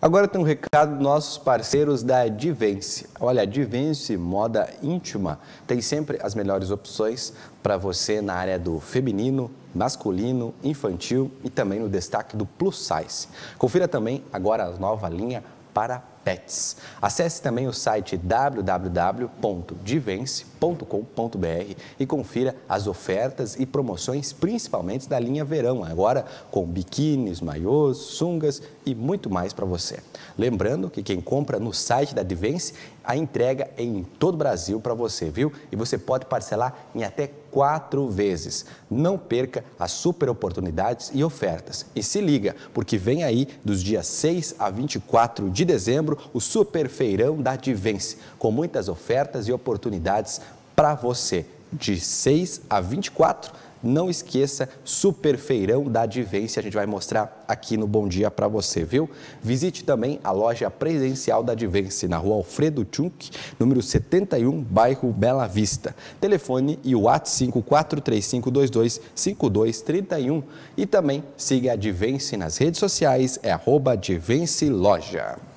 Agora tem um recado dos nossos parceiros da Divence. Olha, a Divence Moda Íntima tem sempre as melhores opções para você na área do feminino, masculino, infantil e também no destaque do plus size. Confira também agora a nova linha para pets. Acesse também o site www.divence.com.br e confira as ofertas e promoções, principalmente da linha verão, agora com biquínis, maiôs, sungas e muito mais para você. Lembrando que quem compra no site da Divence, a entrega é em todo o Brasil para você, viu? E você pode parcelar em até quatro vezes. Não perca as super oportunidades e ofertas. E se liga, porque vem aí dos dias 6 a 24 de dezembro o o Superfeirão da Advence, com muitas ofertas e oportunidades para você. De 6 a 24, não esqueça, Superfeirão da Advence, a gente vai mostrar aqui no Bom Dia para você, viu? Visite também a loja presencial da Advence, na rua Alfredo Tchunk, número 71, bairro Bela Vista. Telefone e WhatsApp 5435225231. E também siga a Advence nas redes sociais, é arroba Advence Loja.